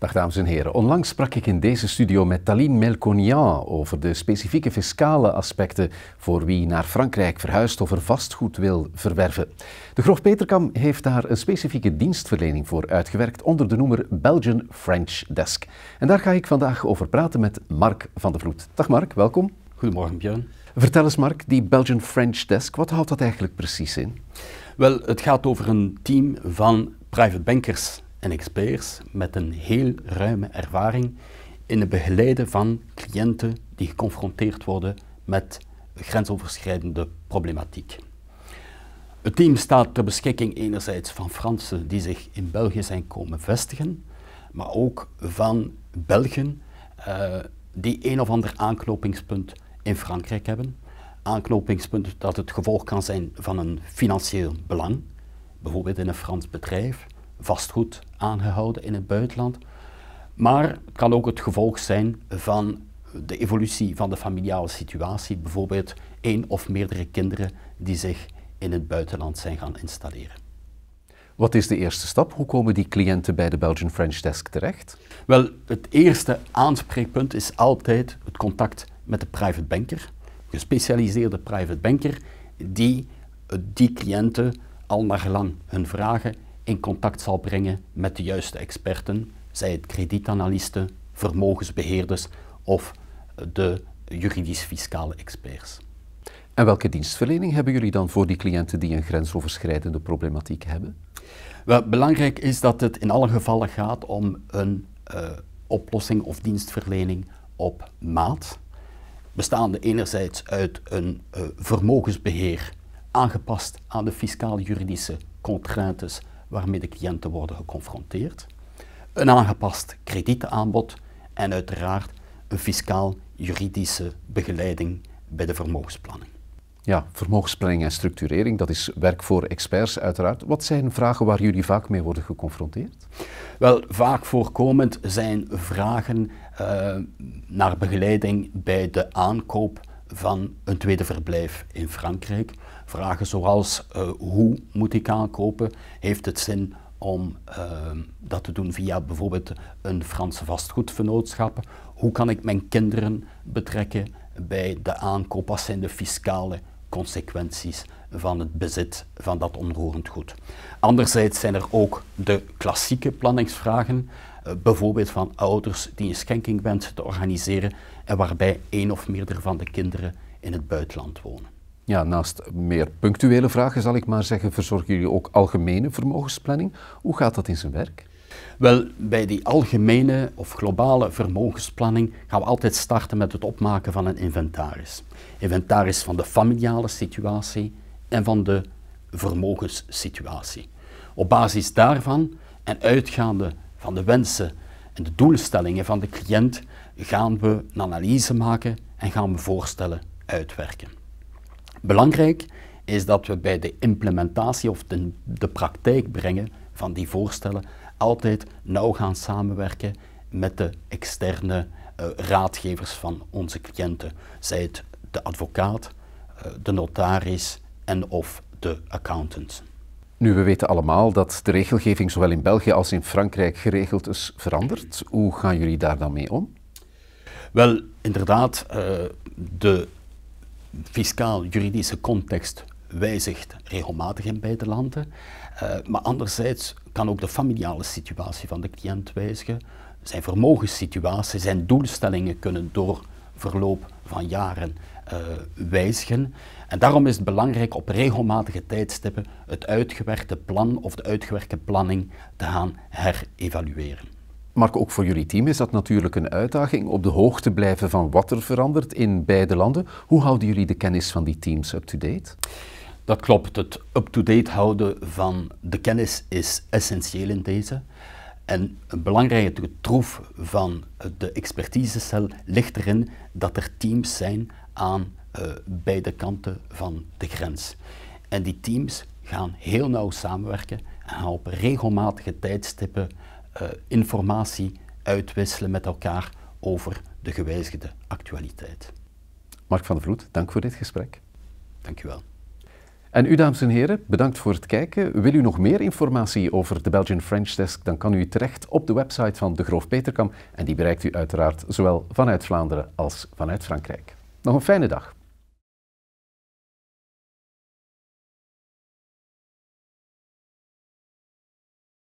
Dag dames en heren. Onlangs sprak ik in deze studio met Taline Melconian over de specifieke fiscale aspecten voor wie naar Frankrijk verhuist of er vastgoed wil verwerven. De Grof Peterkam heeft daar een specifieke dienstverlening voor uitgewerkt onder de noemer Belgian French Desk. En daar ga ik vandaag over praten met Mark van de Vloed. Dag Mark, welkom. Goedemorgen Björn. Vertel eens Mark, die Belgian French Desk, wat houdt dat eigenlijk precies in? Wel, het gaat over een team van private bankers en experts met een heel ruime ervaring in het begeleiden van cliënten die geconfronteerd worden met grensoverschrijdende problematiek. Het team staat ter beschikking enerzijds van Fransen die zich in België zijn komen vestigen, maar ook van Belgen eh, die een of ander aanknopingspunt in Frankrijk hebben. Aanknopingspunt dat het gevolg kan zijn van een financieel belang, bijvoorbeeld in een Frans bedrijf, vastgoed, aangehouden in het buitenland. Maar het kan ook het gevolg zijn van de evolutie van de familiale situatie, bijvoorbeeld één of meerdere kinderen die zich in het buitenland zijn gaan installeren. Wat is de eerste stap? Hoe komen die cliënten bij de Belgian French Desk terecht? Wel, het eerste aanspreekpunt is altijd het contact met de private banker, gespecialiseerde private banker, die die cliënten al naar lang hun vragen in contact zal brengen met de juiste experten, zij het kredietanalisten, vermogensbeheerders of eh, de juridisch-fiscale experts. En welke dienstverlening hebben jullie dan voor die cliënten die een grensoverschrijdende problematiek hebben? Wel, belangrijk is dat het in alle gevallen gaat om een eh, oplossing of dienstverlening op maat, bestaande enerzijds uit een eh, vermogensbeheer aangepast aan de fiscaal-juridische contraintes waarmee de cliënten worden geconfronteerd, een aangepast kredietaanbod en uiteraard een fiscaal-juridische begeleiding bij de vermogensplanning. Ja, vermogensplanning en structurering, dat is werk voor experts uiteraard. Wat zijn vragen waar jullie vaak mee worden geconfronteerd? Wel, vaak voorkomend zijn vragen eh, naar begeleiding bij de aankoop van een tweede verblijf in Frankrijk. Vragen zoals eh, hoe moet ik aankopen? Heeft het zin om eh, dat te doen via bijvoorbeeld een Franse vastgoedvernootschap? Hoe kan ik mijn kinderen betrekken bij de aankoop? Wat zijn de fiscale consequenties van het bezit van dat onroerend goed? Anderzijds zijn er ook de klassieke planningsvragen. Eh, bijvoorbeeld van ouders die een schenking wensen te organiseren en waarbij één of meerdere van de kinderen in het buitenland wonen. Ja, naast meer punctuele vragen zal ik maar zeggen, verzorgen jullie ook algemene vermogensplanning. Hoe gaat dat in zijn werk? Wel, bij die algemene of globale vermogensplanning gaan we altijd starten met het opmaken van een inventaris. Inventaris van de familiale situatie en van de vermogenssituatie. Op basis daarvan en uitgaande van de wensen en de doelstellingen van de cliënt gaan we een analyse maken en gaan we voorstellen uitwerken. Belangrijk is dat we bij de implementatie of de, de praktijk brengen van die voorstellen altijd nauw gaan samenwerken met de externe eh, raadgevers van onze cliënten, zij het de advocaat, eh, de notaris en of de accountant. Nu, we weten allemaal dat de regelgeving zowel in België als in Frankrijk geregeld is veranderd. Hoe gaan jullie daar dan mee om? Wel, inderdaad, eh, de fiscaal-juridische context wijzigt regelmatig in beide landen. Eh, maar anderzijds kan ook de familiale situatie van de cliënt wijzigen. Zijn vermogenssituatie, zijn doelstellingen kunnen door verloop van jaren eh, wijzigen. En daarom is het belangrijk op regelmatige tijdstippen het uitgewerkte plan of de uitgewerkte planning te gaan herevalueren. Mark, ook voor jullie team is dat natuurlijk een uitdaging, op de hoogte blijven van wat er verandert in beide landen. Hoe houden jullie de kennis van die teams up-to-date? Dat klopt, het up-to-date houden van de kennis is essentieel in deze. En een belangrijke troef van de expertisecel ligt erin dat er teams zijn aan eh, beide kanten van de grens. En die teams gaan heel nauw samenwerken en gaan op regelmatige tijdstippen eh, informatie uitwisselen met elkaar over de gewijzigde actualiteit. Mark van der Vloed, dank voor dit gesprek. Dank u wel. En u, dames en heren, bedankt voor het kijken. Wil u nog meer informatie over de Belgian French Desk, dan kan u terecht op de website van de Groof Peterkam. En die bereikt u uiteraard zowel vanuit Vlaanderen als vanuit Frankrijk. Nog een fijne dag.